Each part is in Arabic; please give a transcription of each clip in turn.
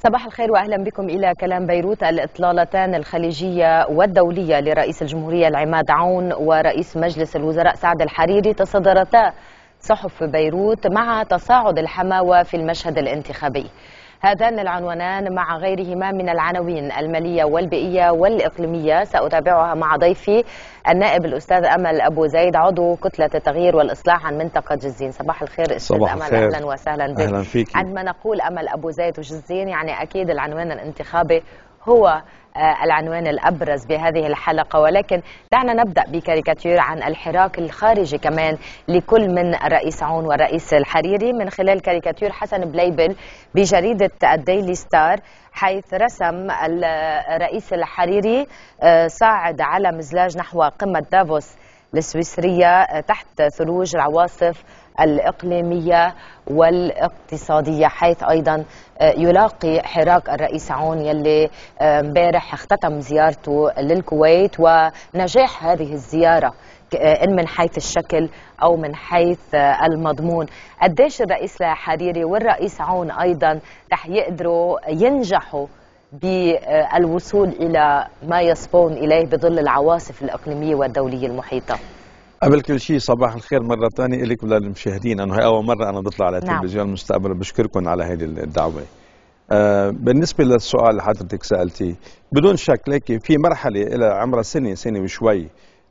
صباح الخير واهلا بكم الى كلام بيروت الاطلالتان الخليجيه والدوليه لرئيس الجمهوريه العماد عون ورئيس مجلس الوزراء سعد الحريري تصدرتا صحف بيروت مع تصاعد الحماوه في المشهد الانتخابي هذان العنوانان مع غيرهما من العناوين المالية والبيئية والإقليمية سأتابعها مع ضيفي النائب الأستاذ أمل أبو زيد عضو كتلة التغيير والإصلاح عن منطقة جزين صباح الخير أستاذ صباح أمل خير. أهلا وسهلا بك أهلا فيك عندما نقول أمل أبو زيد وجزين يعني أكيد العنوان الانتخابي هو آه، العنوان الأبرز بهذه الحلقة ولكن دعنا نبدأ بكاريكاتير عن الحراك الخارجي كمان لكل من الرئيس عون والرئيس الحريري من خلال كاريكاتير حسن بليبل بجريدة الديلي ستار حيث رسم الرئيس الحريري آه، صاعد على مزلاج نحو قمة دافوس السويسرية آه، تحت ثلوج العواصف الإقليمية والاقتصادية حيث أيضا آه، يلاقي حراك الرئيس عون يلي آه، امبارح اختتم زيارته للكويت ونجاح هذه الزيارة آه، إن من حيث الشكل أو من حيث المضمون قديش الرئيس حريري والرئيس عون أيضا رح يقدروا ينجحوا بالوصول إلى ما يصبون إليه بظل العواصف الإقليمية والدولية المحيطة قبل كل شيء صباح الخير مرة ثانية لك وللمشاهدين أنه هي أول مرة أنا بطلع على تلفزيون نعم. المستقبل بشكركم على هذه الدعوة. آه بالنسبة للسؤال اللي حضرتك سألتيه بدون شك لك في مرحلة إلى عمرها سنة سنة وشوي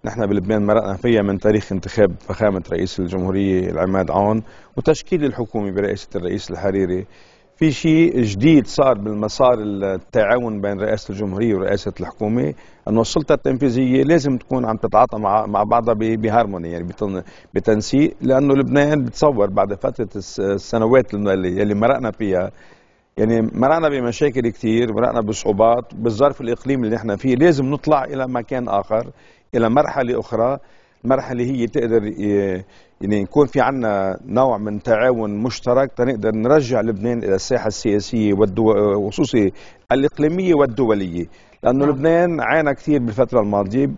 نحن بلبنان مرقنا فيها من تاريخ انتخاب فخامة رئيس الجمهورية العماد عون وتشكيل الحكومة برئاسة الرئيس الحريري في شيء جديد صار بالمسار التعاون بين رئاسه الجمهوريه ورئاسه الحكومه انه السلطه التنفيذيه لازم تكون عم تتعاطى مع مع بعضها بهارموني يعني بتنسيق لانه لبنان بتصور بعد فتره السنوات اللي, اللي مرقنا فيها يعني مرقنا بمشاكل كثير مرقنا بصعوبات بالظرف الاقليمي اللي نحن فيه لازم نطلع الى مكان اخر الى مرحله اخرى مرحله هي تقدر يعني يكون في عنا نوع من تعاون مشترك تنقدر نرجع لبنان الى الساحه السياسيه وخصوصي الاقليميه والدوليه لانه نعم. لبنان عانى كثير بالفتره الماضيه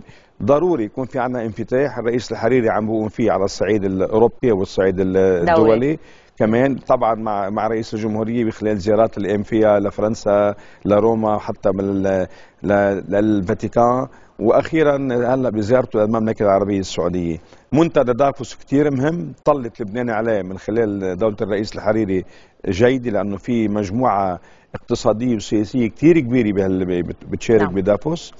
ضروري يكون في عنا انفتاح الرئيس الحريري عم بيقوم فيه على الصعيد الاوروبي والصعيد الدولي دولي. كمان طبعا مع مع رئيس الجمهوريه بخلال زيارات الام فيها لفرنسا لروما حتى للفاتيكان واخيرا هلا بزيارته للمملكه العربيه السعوديه منتدى دافوس كتير مهم طلت لبنان عليه من خلال دولة الرئيس الحريري جيدة لأنه في مجموعة اقتصادية وسياسية كتير كبيرة بتشارك نعم. بدافوس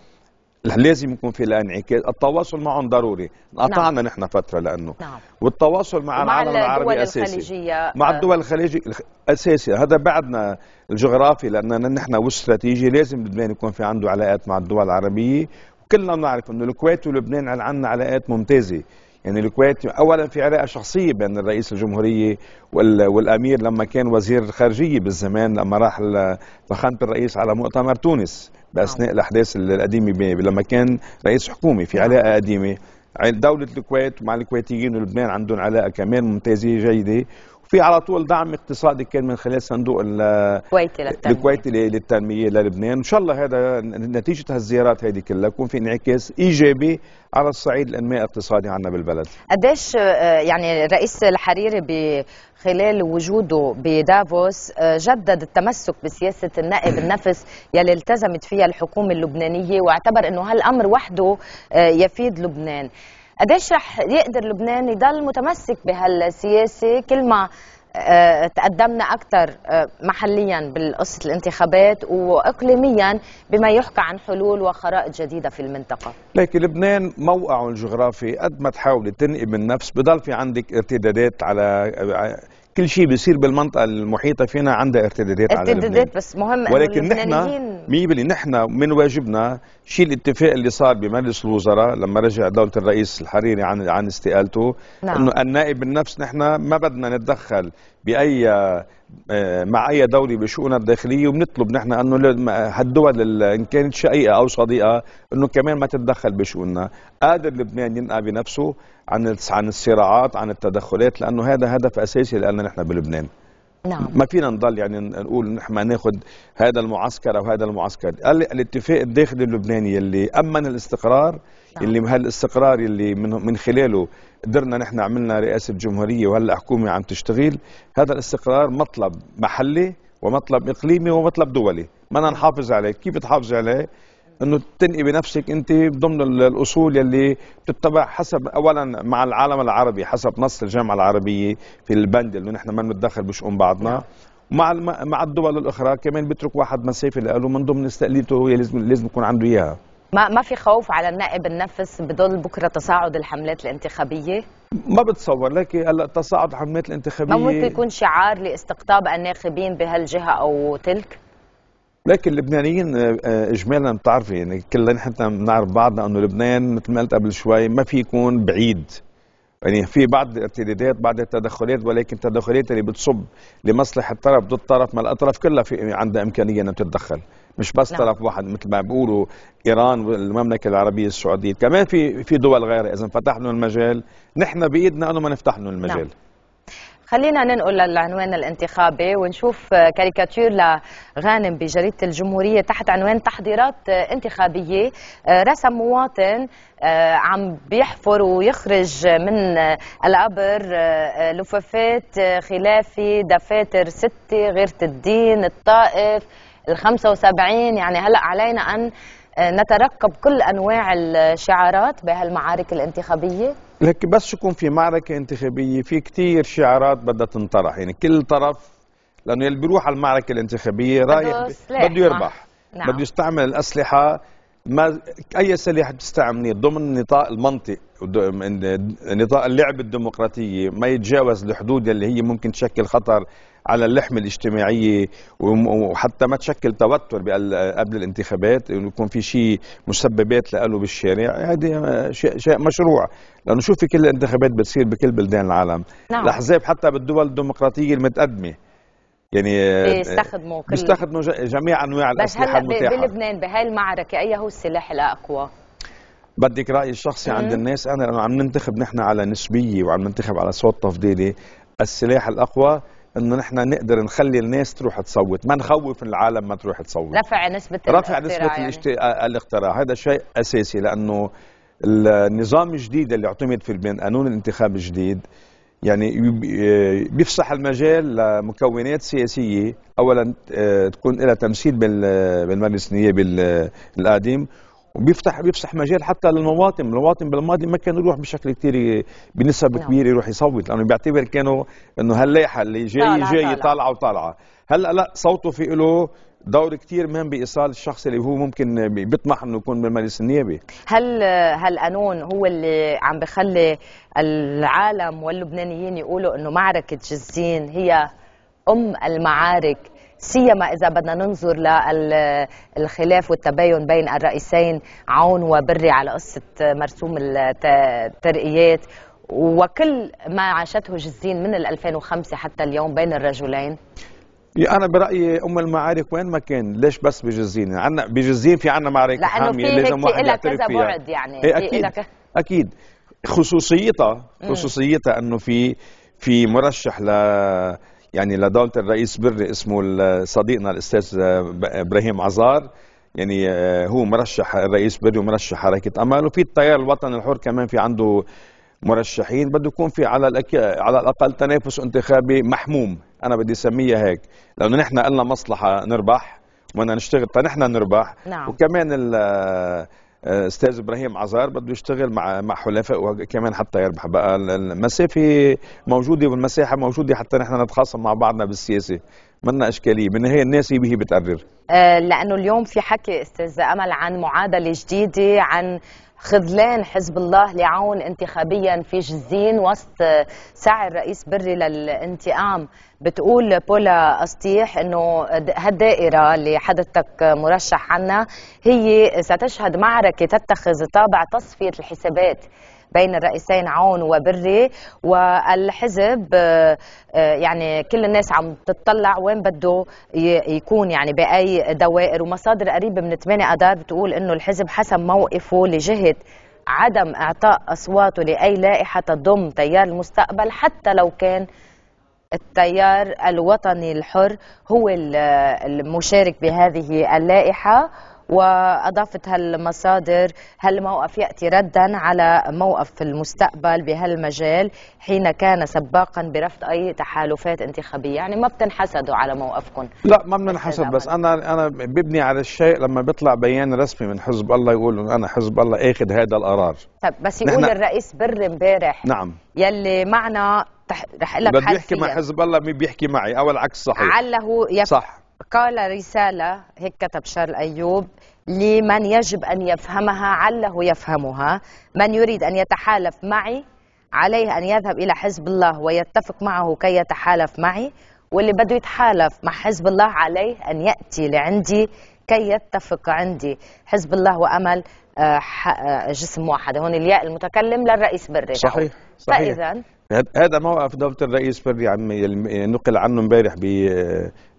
لازم يكون في انعكاس التواصل معهم ضروري قطعنا نعم. نحن فتره لانه نعم. والتواصل مع العالم العربي اساسي مع آه. الدول الخليجيه اساسي هذا بعدنا الجغرافي لاننا نحن واستراتيجي لازم لبنان يكون في عنده علاقات مع الدول العربيه كلنا بنعرف انه الكويت ولبنان عندنا علاقات ممتازه يعني الكويت اولا في علاقه شخصيه بين الرئيس الجمهوريه والامير لما كان وزير الخارجيه بالزمان لما راح فخامه الرئيس على مؤتمر تونس باثناء نعم. الاحداث القديمه لما كان رئيس حكومه في علاقه نعم. قديمه دولة الكويت مع الكويتيين ولبنان عندهم علاقة كمان ممتازة جيدة في على طول دعم اقتصادي كان من خلال صندوق الكويتي للتنميه الكويتي للتنميه للبنان ان شاء الله هذا نتيجه هالزيارات هذه كلها يكون في انعكاس ايجابي على الصعيد الانماء الاقتصادي عندنا بالبلد قديش آه، يعني الرئيس الحريري خلال وجوده بدافوس آه، جدد التمسك بسياسة النائب النفس يلي التزمت فيها الحكومة اللبنانية واعتبر أنه هالأمر وحده آه، يفيد لبنان قديش رح يقدر لبنان يضل متمسك بهالسياسه كل ما آه، تقدمنا اكثر آه، محليا بالقصه الانتخابات واقليميا بما يحكى عن حلول وخرائط جديده في المنطقه. لكن لبنان موقعه الجغرافي قد ما تحاول تنقي من نفس بضل في عندك ارتدادات على آه، كل شيء بيصير بالمنطقه المحيطه فينا عندها ارتدادات على ارتدادات بس مهم ولكن نحن مية نحن من واجبنا شيء الاتفاق اللي صار بمجلس الوزراء لما رجع دوله الرئيس الحريري عن عن استقالته نعم. انه النائب النفس نحن ما بدنا نتدخل باي آه، مع اي دوله بشؤونها الداخليه وبنطلب نحن انه هالدول ان كانت شقيقه او صديقه انه كمان ما تتدخل بشؤوننا، قادر لبنان ينقى بنفسه عن عن الصراعات عن التدخلات لانه هذا هدف اساسي لنا نحن بلبنان. نعم. ما فينا نضل يعني نقول نحن ناخذ هذا المعسكر او هذا المعسكر الاتفاق الداخلي اللبناني اللي امن الاستقرار نعم. اللي هالاستقرار اللي من, من خلاله قدرنا نحن عملنا رئاسة جمهورية وهلا حكومة عم تشتغل هذا الاستقرار مطلب محلي ومطلب إقليمي ومطلب دولي بدنا نحافظ عليه كيف تحافظ عليه انه تنقي بنفسك انت ضمن الاصول يلي بتتبع حسب اولا مع العالم العربي حسب نص الجامعه العربيه في البند انه نحن ما بنتدخل بشؤون بعضنا ومع مع الدول الاخرى كمان بيترك واحد مسافه لإله من ضمن هو لازم لازم يكون عنده اياها ما ما في خوف على النائب النفس بضل بكره تصاعد الحملات الانتخابيه؟ ما بتصور لك هلا تصاعد الحملات الانتخابيه ما ممكن يكون شعار لاستقطاب الناخبين بهالجهه او تلك؟ لكن اللبنانيين آه، آه، اجمالا بتعرفي يعني كلنا نحن بنعرف بعضنا انه لبنان مثل ما قلت قبل شوي ما في يكون بعيد يعني في بعض الارتدادات بعض التدخلات ولكن التدخلات اللي بتصب لمصلحه الطرف ضد الطرف ما الاطراف كلها في عندها امكانيه انها تتدخل مش بس نعم. طرف واحد مثل ما بيقولوا ايران والمملكه العربيه السعوديه كمان في في دول غيرها اذا فتحنا المجال نحن بايدنا انه ما نفتح لهم المجال نعم. خلينا ننقل للعنوان الانتخابي ونشوف كاريكاتير لغانم بجريدة الجمهورية تحت عنوان تحضيرات انتخابية رسم مواطن آه، عم بيحفر ويخرج من القبر آه، لفافات آه، خلافي دفاتر ستة غيرة الدين الطائف ال 75 يعني هلا علينا ان آه، نترقب كل انواع الشعارات بهالمعارك الانتخابيه لك بس يكون في معركه انتخابيه في كثير شعارات بدها تنطرح يعني كل طرف لانه اللي بيروح على المعركه الانتخابيه رايح بده يربح نعم. بده يستعمل الاسلحه ما اي سلاح بتستعمليه ضمن نطاق المنطق نطاق اللعب الديمقراطية ما يتجاوز الحدود اللي هي ممكن تشكل خطر على اللحمة الاجتماعية وحتى ما تشكل توتر قبل الانتخابات انه يكون في شيء مسببات له بالشارع هذا شيء مشروع لأنه شوف في كل الانتخابات بتصير بكل بلدان العالم نعم. الأحزاب حتى بالدول الديمقراطية المتقدمة يعني بيستخدموا إيه، بيستخدموا جميع انواع الاسلحه المتاحه بس هلا بلبنان بهاي المعركه اي هو السلاح الاقوى؟ بدك رايي الشخصي عند إيه. الناس انا لانه عم ننتخب نحن على نسبيه وعم ننتخب على صوت تفضيلي السلاح الاقوى انه نحن نقدر نخلي الناس تروح تصوت ما نخوف العالم ما تروح تصوت رفع نسبه الاقتراع رفع نسبه يعني. الاقتراع هذا شيء اساسي لانه النظام الجديد اللي اعتمد في البن قانون الانتخاب الجديد يعني آه، بيفسح المجال لمكونات سياسيه اولا آه، تكون لها تمثيل بالمجلس النيابي القديم وبيفتح بيفسح مجال حتى للمواطن، المواطن بالماضي ما كان يروح بشكل كثير بنسب نعم. كبيره يروح يصوت لانه بيعتبر كانوا انه هاللايحه اللي جاي طالع جاي طالعه وطالعه، هلا لا صوته في له دور كثير مهم بايصال الشخص اللي هو ممكن بيطمح انه يكون بالمجلس النيابي هل هالقانون هو اللي عم بخلي العالم واللبنانيين يقولوا انه معركه جزين هي ام المعارك سيما إذا بدنا ننظر للخلاف والتباين بين الرئيسين عون وبري على قصة مرسوم الترقيات وكل ما عاشته جزين من 2005 حتى اليوم بين الرجلين إيه، انا برايي ام المعارك وين ما كان ليش بس بجزين عندنا بجزين في عندنا معارك حاميه لازم واحد يعترف فيها كذا بعد يعني إيه اكيد إلك... اكيد خصوصيتها خصوصيتها انه في في مرشح ل يعني لدولة الرئيس بري اسمه صديقنا الأستاذ آه، إبراهيم عزار يعني آه، هو مرشح الرئيس بري ومرشح حركة أمل وفي التيار الوطني الحر كمان في عنده مرشحين بده يكون في على الأك... على الأقل تنافس انتخابي محموم أنا بدي أسميها هيك لأنه نحن قلنا مصلحة نربح وانا نشتغل فنحن نربح نعم. وكمان آه، استاذ ابراهيم عزار بده يشتغل مع مع حلفاء وكمان حتى يربح بقى المسافه موجوده والمساحه موجوده حتى نحن نتخاصم مع بعضنا بالسياسه منا اشكاليه بالنهايه الناس هي بتقرر آه لانه اليوم في حكي استاذ امل عن معادله جديده عن خذلان حزب الله لعون انتخابيا في جزين وسط سعي الرئيس بري للانتقام بتقول بولا أسطيح أنه هالدائرة اللي حضرتك مرشح عنها هي ستشهد معركة تتخذ طابع تصفية الحسابات بين الرئيسين عون وبري والحزب آه، آه، يعني كل الناس عم تطلع وين بده يكون يعني باي دوائر ومصادر قريبه من 8 اذار بتقول انه الحزب حسم موقفه لجهه عدم اعطاء اصواته لاي لائحه تضم تيار المستقبل حتى لو كان التيار الوطني الحر هو المشارك بهذه اللائحه وأضافت هالمصادر هالموقف يأتي ردا على موقف في المستقبل بهالمجال حين كان سباقا برفض أي تحالفات انتخابية يعني ما بتنحسدوا على موقفكم لا ما بننحسد بس أنا أنا ببني على الشيء لما بيطلع بيان رسمي من حزب الله يقول أنا حزب الله آخذ هذا القرار طب بس يقول الرئيس بري امبارح نعم يلي معنا رح اقول لك بده يحكي مع حزب الله مين بيحكي معي او العكس صحيح عله يف... صح قال رسالة هيك كتب شارل أيوب لمن يجب أن يفهمها عله يفهمها من يريد أن يتحالف معي عليه أن يذهب إلى حزب الله ويتفق معه كي يتحالف معي واللي بده يتحالف مع حزب الله عليه أن يأتي لعندي كي يتفق عندي حزب الله وأمل آه، آه، جسم واحد هون الياء المتكلم للرئيس بري صحيح صحيح فإذا هذا موقف دولة الرئيس بري عم نقل عنه امبارح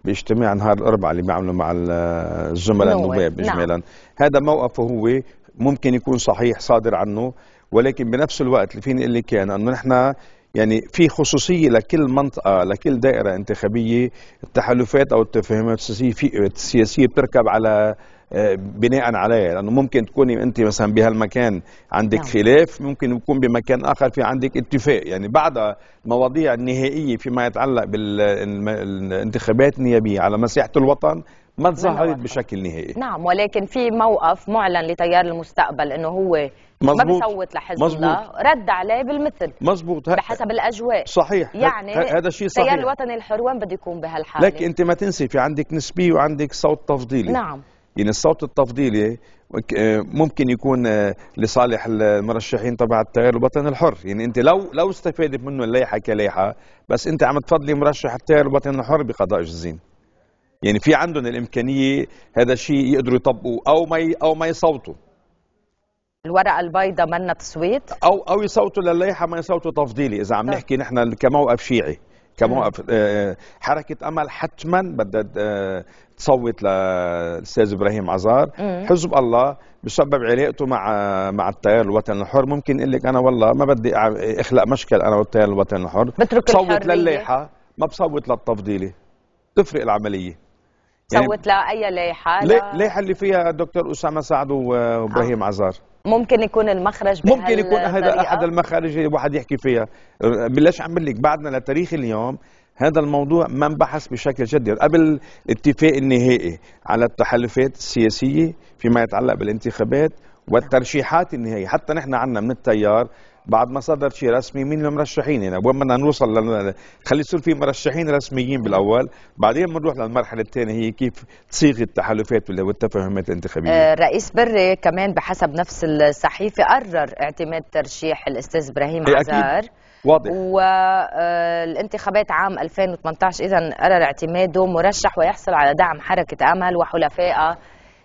باجتماع نهار الاربعاء اللي بيعملوا مع الزملاء النواب نعم. اجمالا نعم. هذا موقفه هو ممكن يكون صحيح صادر عنه ولكن بنفس الوقت اللي فيني اللي كان انه نحن يعني في خصوصيه لكل منطقه لكل دائره انتخابيه التحالفات او التفاهمات السياسيه بتركب على بناء عليها لانه ممكن تكوني انت مثلا بهالمكان عندك نعم. خلاف ممكن يكون بمكان اخر في عندك اتفاق يعني بعد المواضيع النهائيه فيما يتعلق بالانتخابات النيابيه على مساحه الوطن ما تظهرت بشكل نهائي نعم ولكن في موقف معلن لتيار المستقبل انه هو مزبوط. ما بصوت لحزب الله رد عليه بالمثل مزبوط ه... بحسب الاجواء صحيح يعني هذا شيء صحيح التيار الوطني وين بده يكون بهالحاله لكن انت ما تنسي في عندك نسبي وعندك صوت تفضيلي نعم يعني الصوت التفضيلي آه، ممكن يكون آه، لصالح المرشحين تبع التيار الوطني الحر يعني انت لو لو استفادت منه الليحه كليحه بس انت عم تفضلي مرشح التيار الوطني الحر بقضاء جزين يعني في عندهم الامكانيه هذا الشيء يقدروا يطبقوه او ما او ما يصوتوا الورقه البيضاء منا تصويت او او يصوتوا للليحه ما يصوتوا تفضيلي اذا عم طيب. نحكي نحن كموقف شيعي كموقف نعم. آه، آه، حركه امل حتما بدها آه، تصوت للاستاذ ابراهيم عزار حزب الله بسبب علاقته مع مع التيار الوطني الحر ممكن اقول لك انا والله ما بدي اخلق مشكل انا والتيار الوطني الحر بترك بصوت لللايحه ما بصوت للتفضيله تفرق العمليه صوت يعني لاي لايحه لايحه اللي فيها الدكتور اسامه سعد وابراهيم آه. عزار ممكن يكون المخرج ممكن يكون هذا احد المخارج اللي واحد يحكي فيها أه، بلاش عم لك بعدنا لتاريخ اليوم هذا الموضوع ما انبحث بشكل جدي قبل الاتفاق النهائي على التحالفات السياسيه فيما يتعلق بالانتخابات والترشيحات النهائيه حتى نحن عندنا من التيار بعد ما صدر شيء رسمي مين المرشحين هنا وين بدنا نوصل لن... خلي يصير في مرشحين رسميين بالاول بعدين بنروح للمرحله الثانيه هي كيف تصيغ التحالفات والتفاهمات الانتخابيه آه رئيس بري كمان بحسب نفس الصحيفه قرر اعتماد ترشيح الاستاذ ابراهيم إيه، عزار أكيد. واضح والانتخابات آه، عام 2018 اذا قرر اعتماده مرشح ويحصل على دعم حركه امل وحلفائها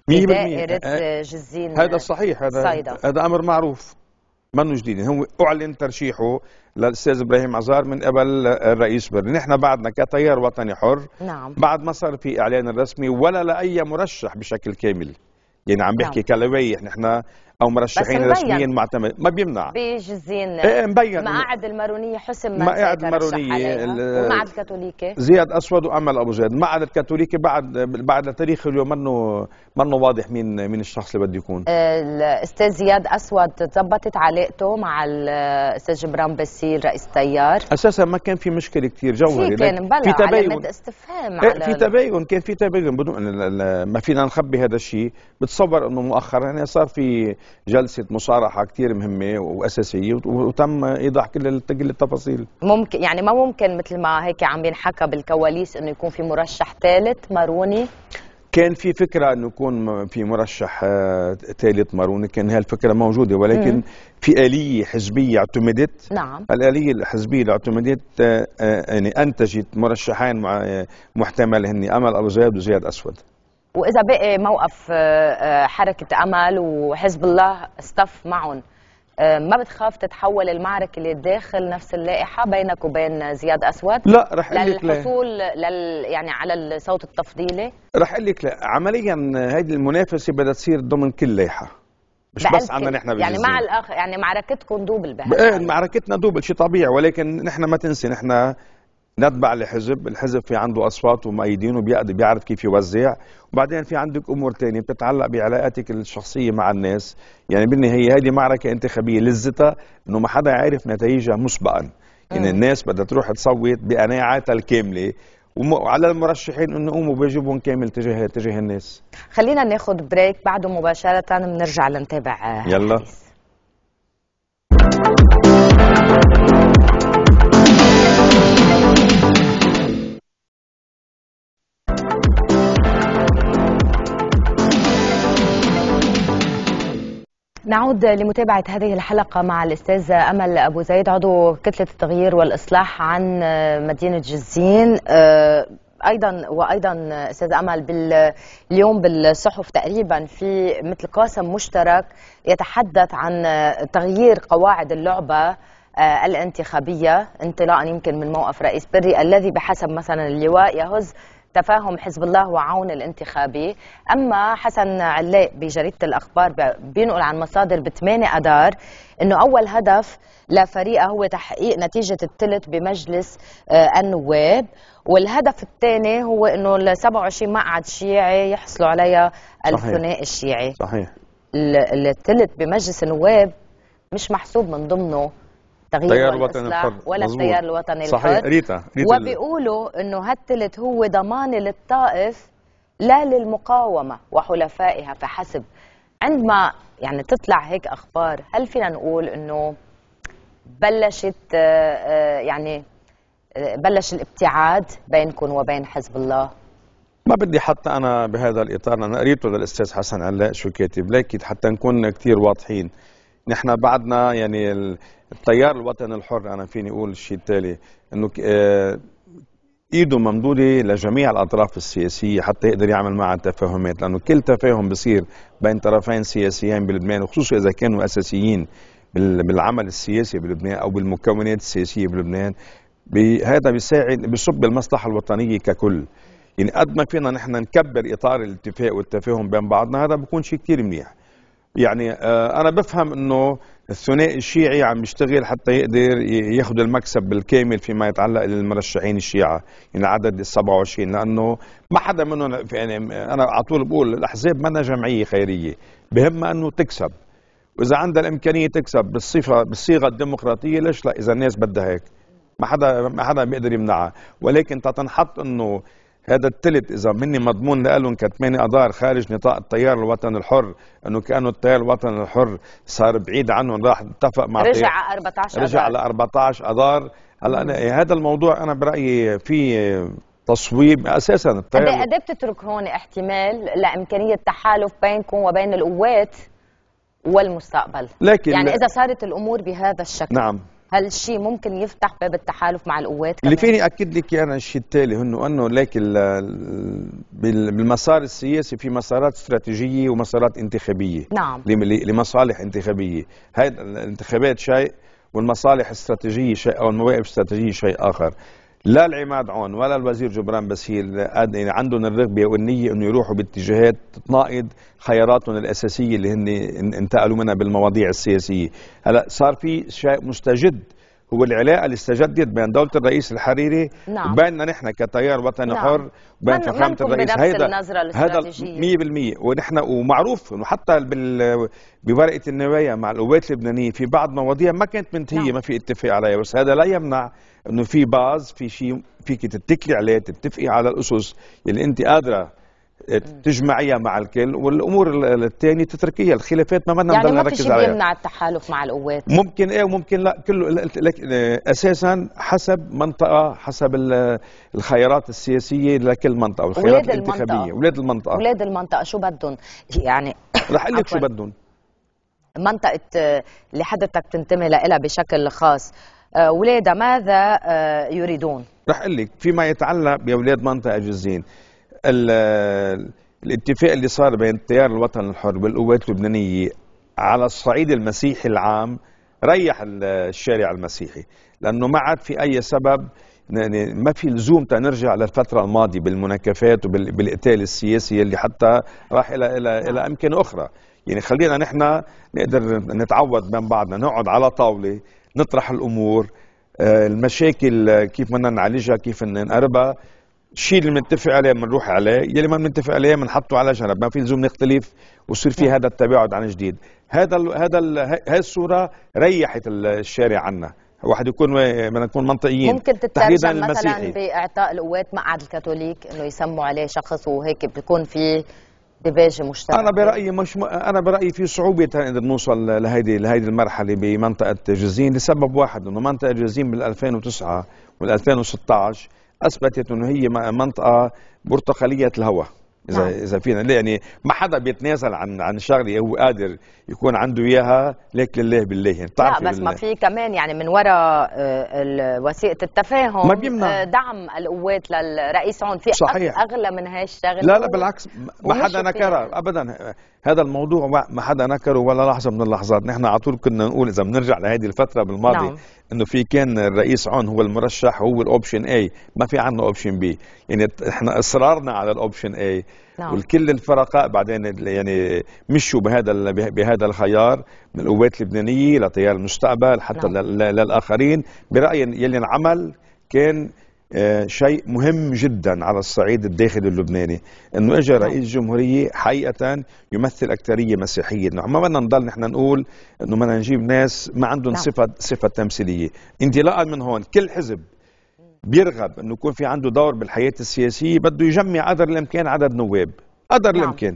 دائره آه، جزين هذا صحيح هذا هذا امر معروف منه جديد يعني هو اعلن ترشيحه للاستاذ ابراهيم عزار من قبل الرئيس بري نحن بعدنا كتيار وطني حر نعم. بعد ما صار في اعلان رسمي ولا لاي مرشح بشكل كامل يعني عم بحكي نعم. كلويح نحن او مرشحين رسميا معتمد ما بيمنع بيجزين ايه مبين مقاعد المارونيه حسن ما مقاعد المارونيه المقعد الكاثوليكي زياد اسود وامل ابو زيد المقعد الكاثوليكي بعد بعد تاريخ اليوم منه منه واضح مين مين الشخص اللي بده يكون الاستاذ زياد اسود تظبطت علاقته مع الاستاذ جبران بسيل رئيس تيار اساسا ما كان في مشكله كثير جوهري في كان بلا في تباين استفهام إيه، على في تباين كان في تباين بدون ما فينا نخبي هذا الشيء بتصور انه مؤخرا يعني صار في جلسه مصارحه كثير مهمه واساسيه وتم ايضاح كل كل التفاصيل ممكن يعني ما ممكن مثل ما هيك عم ينحكى بالكواليس انه يكون في مرشح ثالث ماروني كان في فكره انه يكون في مرشح ثالث آه، ماروني كان هالفكره موجوده ولكن مم. في اليه حزبيه اعتمدت نعم الاليه الحزبيه اللي اعتمدت آه، آه، يعني انتجت مرشحين محتمل هن امل ابو زياد وزياد اسود واذا بقي موقف آه، آه، حركه امل وحزب الله استف معهم آه، ما بتخاف تتحول المعركه اللي داخل نفس اللائحه بينك وبين زياد اسود لا رح اقول لك للحصول لل يعني على الصوت التفضيلي رح اقول لك لا عمليا هيدي المنافسه بدها تصير ضمن كل لائحه مش بس عنا نحن بالجزيرة. يعني مع الاخ يعني معركتكم دوبل بهذا ايه معركتنا دوبل شيء طبيعي ولكن نحن ما تنسي نحن نتبع لحزب الحزب في عنده اصوات ومؤيدين وبيقدر بيعرف كيف يوزع وبعدين في عندك امور تانية بتتعلق بعلاقاتك الشخصيه مع الناس يعني بالنهايه هذه معركه انتخابيه لذتها انه ما حدا عارف نتائجها مسبقا يعني الناس بدها تروح تصوت بقناعاتها الكامله وعلى المرشحين انه يقوموا بواجبهم كامل تجاه تجاه الناس خلينا ناخذ بريك بعده مباشره بنرجع لنتابع يلا حديث. نعود لمتابعة هذه الحلقة مع الأستاذ أمل أبو زيد عضو كتلة التغيير والإصلاح عن آه، مدينة جزين آه، ايضا وايضا استاذ امل بال... اليوم بالصحف تقريبا في مثل قاسم مشترك يتحدث عن آه، تغيير قواعد اللعبه الانتخابيه انطلاقا يمكن من موقف رئيس بري الذي بحسب مثلا اللواء يهز تفاهم حزب الله وعون الانتخابي أما حسن علاق بجريدة الأخبار بينقل عن مصادر ب 8 أدار أنه أول هدف لفريقه هو تحقيق نتيجة الثلث بمجلس آه، النواب والهدف الثاني هو أنه ال 27 مقعد شيعي يحصلوا عليها الثنائي الشيعي صحيح الثلث بمجلس النواب مش محسوب من ضمنه التغيير التيار الوطني الحر ولا التيار الوطني الحر صحيح ريتا, ريتا وبيقولوا انه هالثلث هو ضمانه للطائف لا للمقاومه وحلفائها فحسب عندما يعني تطلع هيك اخبار هل فينا نقول انه بلشت آه، آه، يعني آه، بلش الابتعاد بينكم وبين حزب الله ما بدي حتى انا بهذا الاطار انا قريته للاستاذ حسن علاء شو كاتب لكن حتى نكون كثير واضحين نحن بعدنا يعني التيار الوطني الحر انا فيني اقول الشيء التالي انه آه، ايده ممدوده لجميع الاطراف السياسيه حتى يقدر يعمل معها تفاهمات لانه كل تفاهم بصير بين طرفين سياسيين بلبنان وخصوصا اذا كانوا اساسيين بالعمل السياسي بلبنان او بالمكونات السياسيه بلبنان هذا بيساعد بصب المصلحه الوطنيه ككل يعني قد ما فينا نحن نكبر اطار الاتفاق والتفاهم بين بعضنا هذا بيكون شيء كثير منيح يعني آه، انا بفهم انه الثنائي الشيعي عم يشتغل حتى يقدر ياخذ المكسب بالكامل فيما يتعلق للمرشحين الشيعة يعني عدد ال 27 لانه ما حدا منهم يعني انا على طول بقول الاحزاب منا جمعيه خيريه بهمها انه تكسب واذا عندها الامكانيه تكسب بالصفه بالصيغه الديمقراطيه ليش لا اذا الناس بدها هيك ما حدا ما حدا بيقدر يمنعها ولكن تتنحط انه هذا الثلث اذا مني مضمون لهم كتماني اذار خارج نطاق التيار الوطني الحر انه كانه التيار الوطني الحر صار بعيد عنهم راح اتفق مع رجع على 14 رجع على 14 اذار هلا أنا هذا الموضوع انا برايي في تصويب اساسا التيار قد ايه بتترك هون احتمال لامكانيه تحالف بينكم وبين القوات والمستقبل لكن يعني اذا صارت الامور بهذا الشكل نعم هل الشيء ممكن يفتح باب التحالف مع القوات اللي فيني اكد لك انا الشيء التالي انه انه لكن بالمسار السياسي في مسارات استراتيجيه ومسارات انتخابيه نعم لمصالح انتخابيه هاي الانتخابات شيء والمصالح الاستراتيجيه شيء او المواقف الاستراتيجيه شيء اخر لا العماد عون ولا الوزير جبران باسيل يعني عندهم الرغبه والنيه انه يروحوا باتجاهات تناقض خياراتهم الاساسيه اللي هن انتقلوا منها بالمواضيع السياسيه، هلا صار في شيء مستجد هو العلاقه اللي استجدت بين دوله الرئيس الحريري نعم. وبيننا نحن كتيار وطني نعم. حر وبين فخامه الرئيس هيدا هذا 100% ونحن ومعروف انه حتى بال بورقه النوايا مع القوات اللبنانيه في بعض مواضيع ما كانت منتهيه نعم. ما في اتفاق عليها بس هذا لا يمنع انه في باز في شيء فيك تتكلي عليه تتفقي على الاسس اللي انت قادره تجمعيها مع الكل والامور الثانيه تتركيها الخلافات ما بدنا يعني ما في شيء بيمنع التحالف مع القوات ممكن ايه وممكن لا كله لك آه، اساسا حسب منطقه حسب الخيارات السياسيه لكل منطقه والخيارات الانتخابيه اولاد المنطقه اولاد المنطقه شو بدهم يعني رح اقول لك شو بدهم منطقه آه، اللي حضرتك تنتمي لها بشكل خاص اولادها آه، ماذا يريدون رح اقول لك فيما يتعلق باولاد منطقه جزين الاتفاق اللي صار بين التيار الوطني الحر والقوات اللبنانيه على الصعيد المسيحي العام ريح الشارع المسيحي لانه ما عاد في اي سبب ما في لزوم تنرجع للفتره الماضيه بالمناكفات وبالقتال السياسي اللي حتى راح الى الى نعم. الى امكن اخرى يعني خلينا نحن نقدر نتعود بين بعضنا نقعد على طاوله نطرح الامور آه، المشاكل كيف بدنا نعالجها كيف نقربها الشيء اللي بنتفق عليه بنروح عليه يلي ما بنتفق عليه بنحطه على جنب ما في لزوم نختلف ويصير في هذا التباعد عن جديد هذا الـ هذا الـ هاي الصوره ريحت الشارع عنا واحد يكون بدنا نكون منطقيين ممكن تترجم مثلا باعطاء القوات مقعد الكاثوليك انه يسموا عليه شخص وهيك بيكون في دباجه مشتركه انا برايي مش م... انا برايي في صعوبه نوصل لهيدي لهيدي المرحله بمنطقه جزين لسبب واحد انه منطقه جزين بال 2009 وال 2016 اثبتت انه هي منطقه برتقاليه الهواء اذا نعم. اذا فينا يعني ما حدا بيتنازل عن عن شغله هو قادر يكون عنده اياها لك لله بالله يعني لا بس ما في كمان يعني من وراء آه، وثيقه التفاهم ما بيمنع. آه، دعم القوات للرئيس هون في صحيح. اغلى من هاي الشغله لا لا بالعكس ما حدا نكره ابدا هذا الموضوع ما حدا نكره ولا لحظه من اللحظات نحن على طول كنا نقول اذا بنرجع لهذه الفتره بالماضي نعم. انه في كان الرئيس عون هو المرشح هو الاوبشن اي ما في عندنا اوبشن بي يعني احنا اصرارنا على الاوبشن اي نعم. والكل الفرقاء بعدين يعني مشوا بهذا بهذا الخيار من القوات اللبنانيه لتيار المستقبل حتى نعم. للاخرين برايي يلي انعمل كان آه، شيء مهم جدا على الصعيد الداخلي اللبناني انه اجى نعم. رئيس جمهوريه حقيقه يمثل اكثريه مسيحيه نحن ما بدنا نضل نحن نقول انه بدنا نجيب ناس ما عندهم نعم. صفه صفه تمثيليه انطلاقا من هون كل حزب بيرغب انه يكون في عنده دور بالحياه السياسيه بده يجمع قدر الامكان عدد نواب قدر نعم. الامكان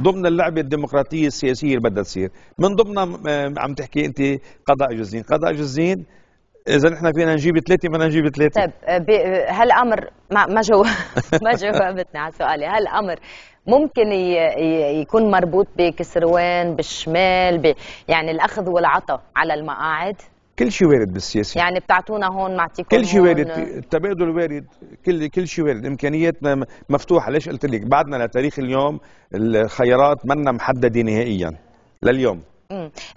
ضمن اللعبه الديمقراطيه السياسيه اللي بدها تصير من ضمنها آه، عم تحكي انت قضاء جزين قضاء جزين اذا احنا فينا نجيب ثلاثه بدنا نجيب ثلاثه طيب هالامر آه، آه، ما ما جاوب ما جاوبتني على سؤالي هالامر ممكن يكون مربوط بكسروان بالشمال ب... يعني الاخذ والعطاء على المقاعد كل شيء وارد بالسياسه يعني بتعطونا هون معطيكم كل شيء وارد التبادل وارد كل كل شيء وارد امكانياتنا مفتوحه ليش قلت لك بعدنا لتاريخ اليوم الخيارات منا محدده نهائيا لليوم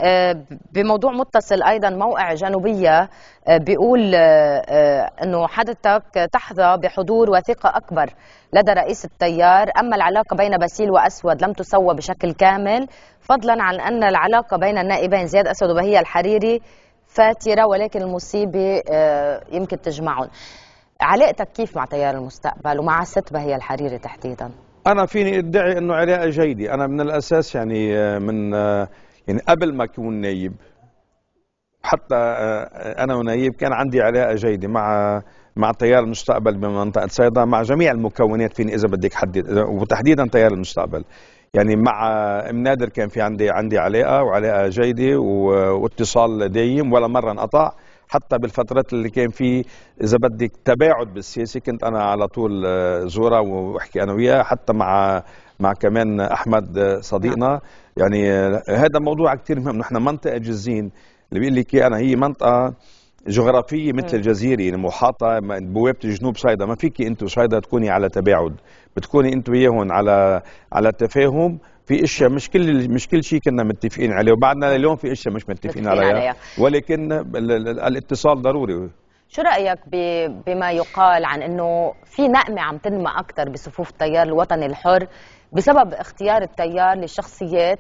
آه، بموضوع متصل ايضا موقع جنوبيه آه، بيقول آه، انه حضرتك تحظى بحضور وثيقه اكبر لدى رئيس التيار اما العلاقه بين باسيل واسود لم تسوى بشكل كامل فضلا عن ان العلاقه بين النائبين زياد اسود وبهيه الحريري فاتره ولكن المصيبه يمكن تجمعهم علاقتك كيف مع تيار المستقبل ومع ست بهيه الحريري تحديدا انا فيني ادعي انه علاقه جيده انا من الاساس يعني من يعني قبل ما اكون نايب حتى آه، انا ونايب كان عندي علاقه جيده مع مع تيار المستقبل بمنطقه صيدا مع جميع المكونات فيني اذا بدك حدد وتحديدا تيار المستقبل يعني مع ام نادر كان في عندي عندي علاقه وعلاقه جيده واتصال دايم ولا مره انقطع حتى بالفترات اللي كان في اذا بدك تباعد بالسياسه كنت انا على طول آه، زوره واحكي انا وياه حتى مع مع كمان احمد آه، صديقنا نعم. يعني آه، هذا موضوع كثير مهم نحن منطقه جزين اللي بيقول لك انا هي منطقه جغرافيه مثل الجزيره يعني محاطه بوابه الجنوب صيدا ما فيكي انت صيدا تكوني على تباعد بتكوني انت وياهم على على تفاهم في اشياء مش كل مش كل شيء كنا متفقين عليه وبعدنا اليوم في اشياء مش متفقين عليها, عليها ولكن الاتصال ضروري شو رايك بما يقال عن انه في نقمه عم تنمى اكثر بصفوف التيار الوطني الحر بسبب اختيار التيار لشخصيات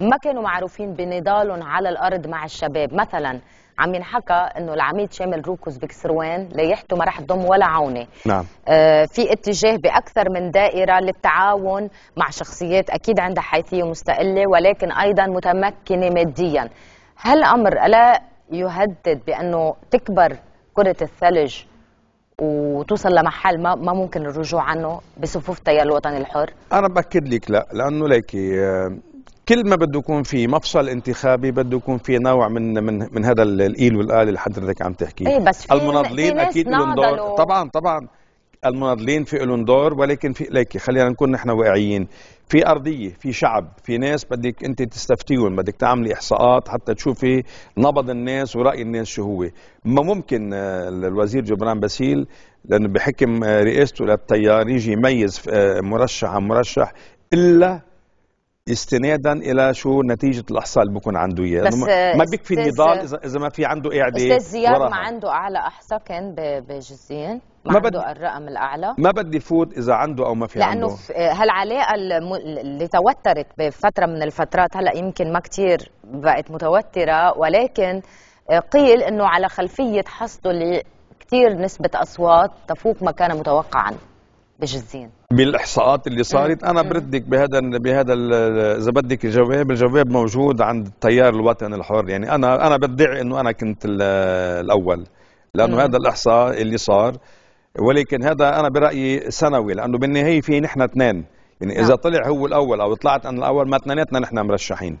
ما كانوا معروفين بنضالهم على الارض مع الشباب مثلا عم ينحكى انه العميد شامل روكوز بكسروان ليحته ما راح تضم ولا عونه نعم آه في اتجاه باكثر من دائره للتعاون مع شخصيات اكيد عندها حيثيه مستقله ولكن ايضا متمكنه ماديا هل امر الا يهدد بانه تكبر كره الثلج وتوصل لمحل ما ما ممكن الرجوع عنه بصفوف تيار الوطني الحر؟ انا باكد لك لا لانه ليكي آه، كل ما بده يكون في مفصل انتخابي بده يكون في نوع من من من هذا القيل والال اللي حضرتك عم تحكيه ايه بس في المناضلين في اكيد لهم دور طبعا طبعا المناضلين في إلهم دور ولكن في ليكي خلينا نكون نحن واقعيين في أرضية في شعب في ناس بدك أنت تستفتيهم بدك تعملي إحصاءات حتى تشوفي نبض الناس ورأي الناس شو هو ما ممكن آه، الوزير جبران باسيل لأنه بحكم آه، رئاسته للتيار يجي يميز آه، مرشح عن مرشح إلا استنادا الى شو نتيجه الاحصاء اللي بكون عنده اياه بس ما بيكفي النضال اذا اذا ما في عنده قاعده استاذ زياد ما عنده اعلى احصاء كان بجزئين ما عنده الرقم الاعلى ما بدي فوت اذا عنده او ما في لأنه عنده لانه هالعلاقه اللي توترت بفتره من الفترات هلا يمكن ما كثير بقت متوتره ولكن قيل انه على خلفيه حصده لكثير نسبه اصوات تفوق ما كان متوقعا بجزين بالاحصاءات اللي صارت انا بردك بهذا بهذا اذا بدك الجواب الجواب موجود عند التيار الوطني الحر يعني انا انا بدعي انه انا كنت الاول لانه هذا الاحصاء اللي صار ولكن هذا انا برايي سنوي لانه بالنهايه في نحن اثنين يعني اذا نعم. طلع هو الاول او طلعت انا الاول ما اثنيناتنا نحن مرشحين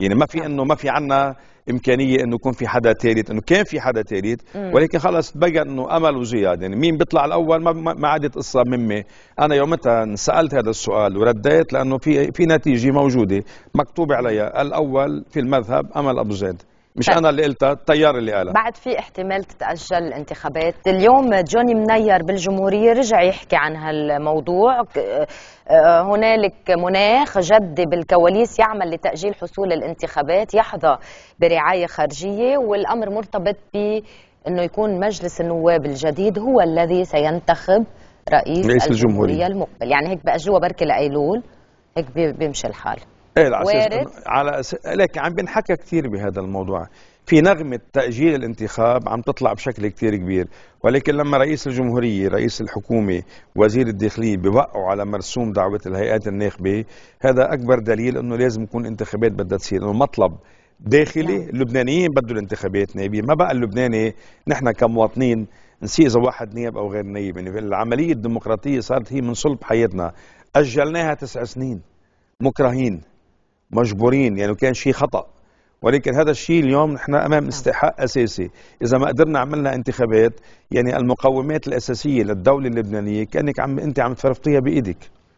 يعني ما في نعم. انه ما في عنا امكانيه انه يكون في حدا ثالث انه كان في حدا ثالث ولكن خلص تبين انه امل وزياد يعني مين بيطلع الاول ما ما عادت قصه مني انا يومتها سالت هذا السؤال ورديت لانه في في نتيجه موجوده مكتوب عليها الاول في المذهب امل ابو زيد مش طيب. انا اللي قلتها التيار اللي قالها بعد في احتمال تتاجل الانتخابات اليوم جوني منير بالجمهوريه رجع يحكي عن هالموضوع آه، هنالك مناخ جدي بالكواليس يعمل لتاجيل حصول الانتخابات يحظى برعايه خارجيه والامر مرتبط ب انه يكون مجلس النواب الجديد هو الذي سينتخب رئيس, رئيس الجمهوريه المقبل يعني هيك باجوا بركي لايلول هيك بيمشي الحال ايه وارد على أس... لكن عم بنحكى كثير بهذا الموضوع في نغمة تأجيل الانتخاب عم تطلع بشكل كثير كبير ولكن لما رئيس الجمهورية رئيس الحكومة وزير الداخلية بوقعوا على مرسوم دعوة الهيئات الناخبة هذا أكبر دليل أنه لازم يكون انتخابات بدها تصير أنه مطلب داخلي نعم. اللبنانيين بدوا الانتخابات نائبيه ما بقى اللبناني نحن كمواطنين نسي اذا واحد نائب او غير نائب يعني العمليه الديمقراطيه صارت هي من صلب حياتنا اجلناها تسع سنين مكرهين مجبورين يعني كان شيء خطأ ولكن هذا الشيء اليوم نحن امام نعم. استحقاق اساسي اذا ما قدرنا عملنا انتخابات يعني المقومات الاساسيه للدوله اللبنانيه كانك عم انت عم تفرفطيها بايدك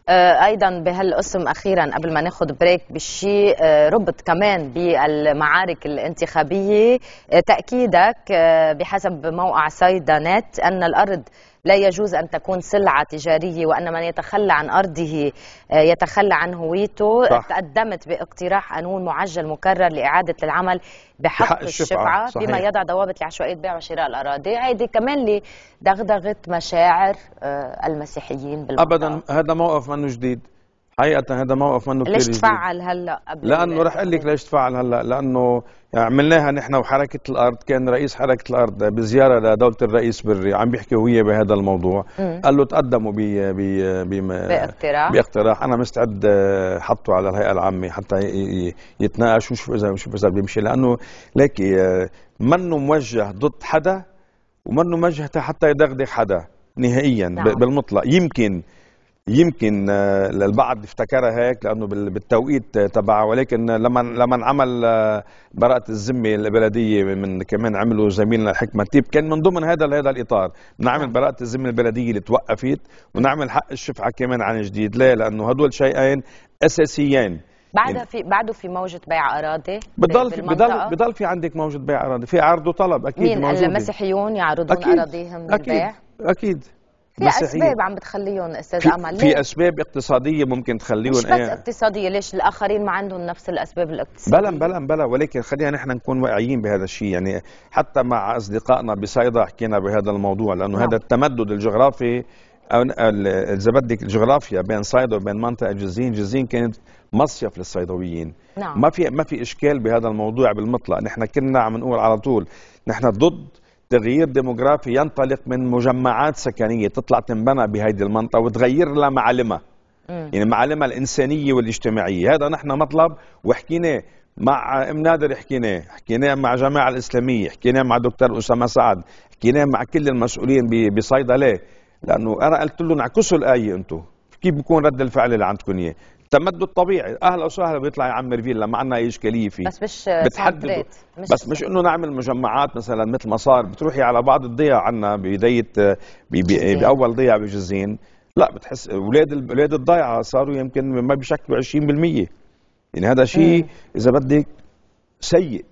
آه، ايضا بهالقسم اخيرا قبل ما ناخذ بريك بالشيء آه، ربط كمان بالمعارك الانتخابيه آه، تاكيدك بحسب موقع صيدا نت ان الارض لا يجوز أن تكون سلعة تجارية وأن من يتخلى عن أرضه آه، يتخلى عن هويته صح. تقدمت باقتراح قانون معجل مكرر لإعادة العمل بحق, بحق الشفعة, الشفعة بما يضع ضوابط لعشوائية بيع وشراء الأراضي هذه كمان لدغدغة مشاعر آه، المسيحيين بالمنطقة. أبدا هذا موقف منه جديد حقيقه هذا موقف منه كثير ليش تفعل هلا قبل لانه رح اقول لك ليش تفعل هلا لانه يعني عملناها نحن وحركه الارض كان رئيس حركه الارض بزياره لدوله الرئيس بري عم بيحكي وياه بهذا الموضوع قال له تقدموا بي بي بي باقتراح باقتراح انا مستعد آه، حطه على الهيئه العامه حتى يتناقش وشوف اذا وشوف اذا بيمشي لانه ليكي آه، منه موجه ضد حدا ومنه موجه حتى يدغدغ حدا نهائيا نعم. بالمطلق يمكن يمكن البعض آه، افتكرها هيك لانه بالتوقيت تبعها ولكن لما لما انعمل آه، براءه الذمه البلديه من كمان عملوا زميلنا الحكمه تيب كان من ضمن هذا هذا الاطار نعمل نعم. براءه الذمه البلديه اللي توقفت ونعمل حق الشفعه كمان عن جديد ليه لانه هدول شيئين اساسيين بعدها يعني في بعده في موجة بيع أراضي بضل في بضل بضل في عندك موجة بيع أراضي في عرض وطلب أكيد مين المسيحيون يعرضون أكيد أراضيهم للبيع أكيد أكيد في اسباب عم بتخليهم استاذ في امل في اسباب اقتصاديه ممكن تخليهم مش بس إيه؟ اقتصاديه ليش الاخرين ما عندهم نفس الاسباب الاقتصاديه بلا بلا بلا ولكن خلينا نحن نكون واعيين بهذا الشيء يعني حتى مع اصدقائنا بصيدا حكينا بهذا الموضوع لانه نعم. هذا التمدد الجغرافي او الزبدك الجغرافيا بين صيدا وبين منطقه جزين جزين كانت مصيف للصيدويين نعم. ما في ما في اشكال بهذا الموضوع بالمطلق نحن كنا عم نقول على طول نحن ضد تغيير ديموغرافي ينطلق من مجمعات سكنيه تطلع تنبنى بهيدي المنطقه وتغير لها معالمها يعني معالمها الانسانيه والاجتماعيه هذا نحن مطلب وحكيناه مع ام نادر حكيناه حكيناه مع جماعه الاسلاميه حكيناه مع دكتور اسامه سعد حكيناه مع كل المسؤولين بصيدله لانه انا قلت لهم اعكسوا الايه انتم كيف بكون رد الفعل اللي عندكم اياه تمدد طبيعي اهلا وسهلا بيطلع يعمر فيلا ما عندنا اي اشكاليه فيه بس مش بتحدد مش بس مش انه نعمل مجمعات مثلا مثل ما صار بتروحي على بعض الضيع عندنا بدايه باول ضيع بجزين لا بتحس اولاد اولاد الضيعه صاروا يمكن ما بيشكلوا 20% يعني هذا شيء اذا بدك سيء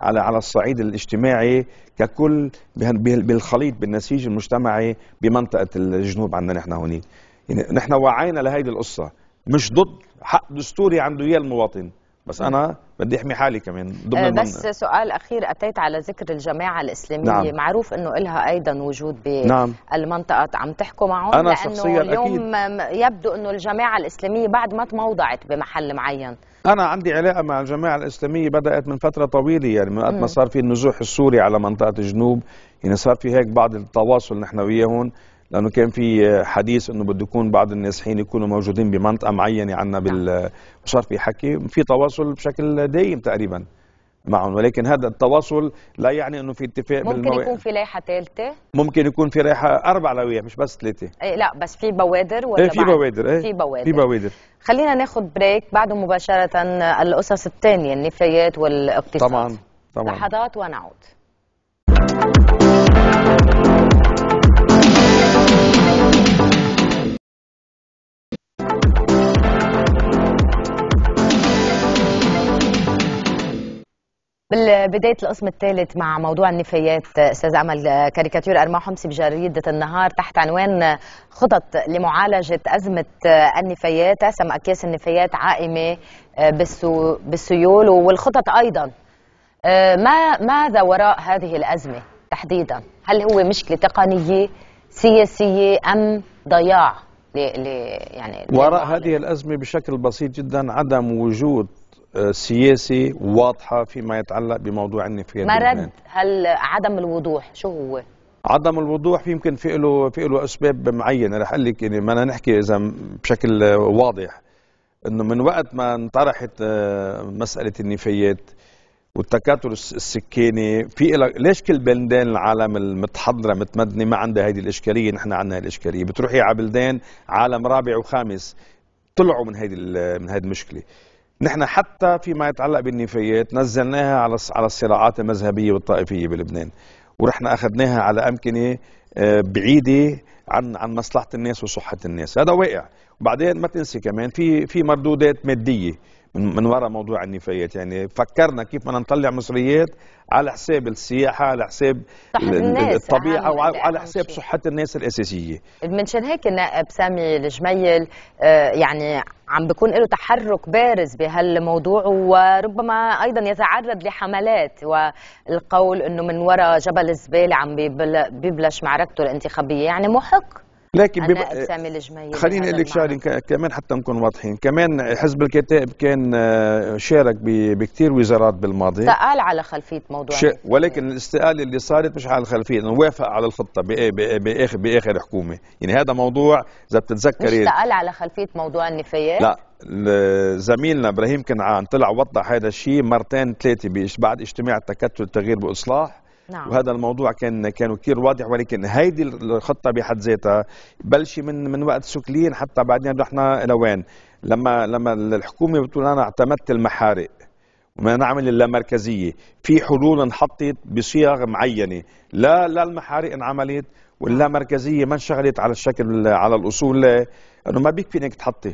على على الصعيد الاجتماعي ككل بالخليط بالنسيج المجتمعي بمنطقه الجنوب عندنا نحن هونيك يعني نحن وعينا لهيدي القصه مش ضد حق دستوري عنده اياه المواطن بس انا بدي احمي حالي كمان ضمن آه، بس من... سؤال اخير اتيت على ذكر الجماعه الاسلاميه نعم. معروف انه لها ايضا وجود نعم. بالمنطقه نعم. عم تحكوا معهم أنا لانه اليوم أكيد. يبدو انه الجماعه الاسلاميه بعد ما تموضعت بمحل معين انا عندي علاقه مع الجماعه الاسلاميه بدات من فتره طويله يعني من وقت ما صار في النزوح السوري على منطقه الجنوب يعني صار في هيك بعض التواصل نحن وياهم لانه كان في حديث انه بده يكون بعض النازحين يكونوا موجودين بمنطقه معينه عندنا نعم. بال وصار في حكي في تواصل بشكل دائم تقريبا معهم ولكن هذا التواصل لا يعني انه في اتفاق ممكن بالمو... يكون في لائحه ثالثه ممكن يكون في لائحه اربع لوائح مش بس ثلاثه ايه لا بس في بوادر ولا إيه، في بوادر ايه في بوادر في بوادر خلينا ناخذ بريك بعده مباشره القصص الثانيه النفايات والاقتصاد طبعا طبعا لحظات ونعود بداية القسم الثالث مع موضوع النفايات أستاذ أمل كاريكاتير أرماح حمصي بجريدة النهار تحت عنوان خطط لمعالجة أزمة النفايات أسم أكياس النفايات عائمة آه، بالسو بالسيول والخطط أيضا آه، ما ماذا وراء هذه الأزمة تحديدا هل هو مشكلة تقنية سياسية أم ضياع ل... يعني وراء هذه الأزمة بشكل بسيط جدا عدم وجود آه، سياسي واضحه فيما يتعلق بموضوع النفايات مرد هل عدم الوضوح شو هو؟ عدم الوضوح يمكن في له في له اسباب معينه رح اقول لك يعني ما نحكي اذا بشكل واضح انه من وقت ما انطرحت آه، مساله النفايات والتكاثر السكاني في ليش كل بلدان العالم المتحضره متمدنه ما عندها هذه الاشكاليه نحن عندنا الاشكاليه بتروحي على بلدان عالم رابع وخامس طلعوا من هذه من هذه المشكله نحن حتى فيما يتعلق بالنفايات نزلناها على على الصراعات المذهبيه والطائفيه بلبنان ورحنا اخذناها على امكنه آه، بعيده عن عن مصلحه الناس وصحه الناس هذا واقع وبعدين ما تنسي كمان في في مردودات ماديه من وراء موضوع النفايات يعني فكرنا كيف بدنا نطلع مصريات على حساب السياحه على حساب الطبيعه وعلى حساب صحه الناس الاساسيه منشان هيك النائب سامي الجميل آه، يعني عم بكون له تحرك بارز بهالموضوع وربما ايضا يتعرض لحملات والقول انه من وراء جبل الزباله عم بيبلش معركته الانتخابيه يعني محق لكن بما خليني اقول لك شغله كمان حتى نكون واضحين كمان حزب الكتائب كان آه، شارك بكثير وزارات بالماضي استقال على خلفيه موضوع ش... ولكن الاستقاله اللي صارت مش على الخلفيه انه وافق على الخطه ب... ب... باخر باخر حكومه يعني هذا موضوع اذا بتتذكري مش استقال على خلفيه موضوع النفايات لا زميلنا ابراهيم كنعان طلع وضح هذا الشيء مرتين ثلاثه بعد اجتماع التكتل التغيير باصلاح نعم. وهذا الموضوع كان كان كثير واضح ولكن هيدي الخطه بحد ذاتها بلشي من من وقت سكلين حتى بعدين رحنا لوين لما لما الحكومه بتقول انا اعتمدت المحارق وما نعمل اللامركزيه في حلول انحطت بصيغ معينه لا لا المحارق انعملت ولا مركزيه ما انشغلت على الشكل على الاصول انه ما بيكفي انك تحطي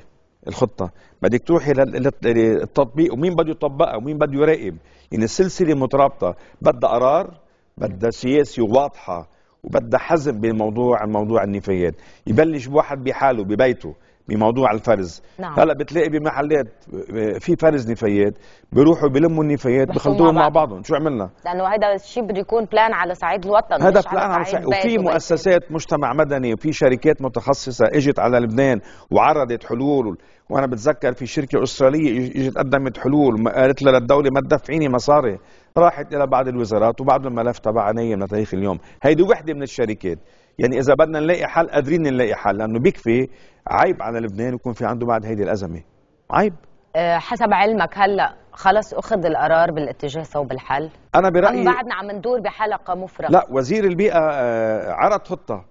الخطه بدك تروحي للتطبيق ومين بده يطبقها ومين بده يراقب يعني السلسله مترابطه بدها قرار بدها سياسي واضحة وبدها حزم بموضوع موضوع النفايات يبلش بواحد بحاله ببيته بموضوع الفرز نعم. هلا بتلاقي بمحلات في فرز نفايات بيروحوا بيلموا النفايات بخلطوهم مع, مع بعضهم شو عملنا لانه هذا الشيء بده يكون بلان على صعيد الوطن هذا بلان على صعيد وفي مؤسسات مجتمع مدني وفي شركات متخصصه اجت على لبنان وعرضت حلول وانا بتذكر في شركه استراليه اجت قدمت حلول قالت لها للدوله ما تدفعيني مصاري راحت الى بعض الوزارات وبعض الملف تبعها نايم لتاريخ اليوم هيدي وحده من الشركات يعني اذا بدنا نلاقي حل قادرين نلاقي حل لانه بيكفي عيب على لبنان يكون في عنده بعد هيدي الازمه عيب آه، حسب علمك هلا خلص اخذ القرار بالاتجاه صوب الحل انا برايي بعدنا عم ندور بحلقه مفرغه لا وزير البيئه آه، عرض خطه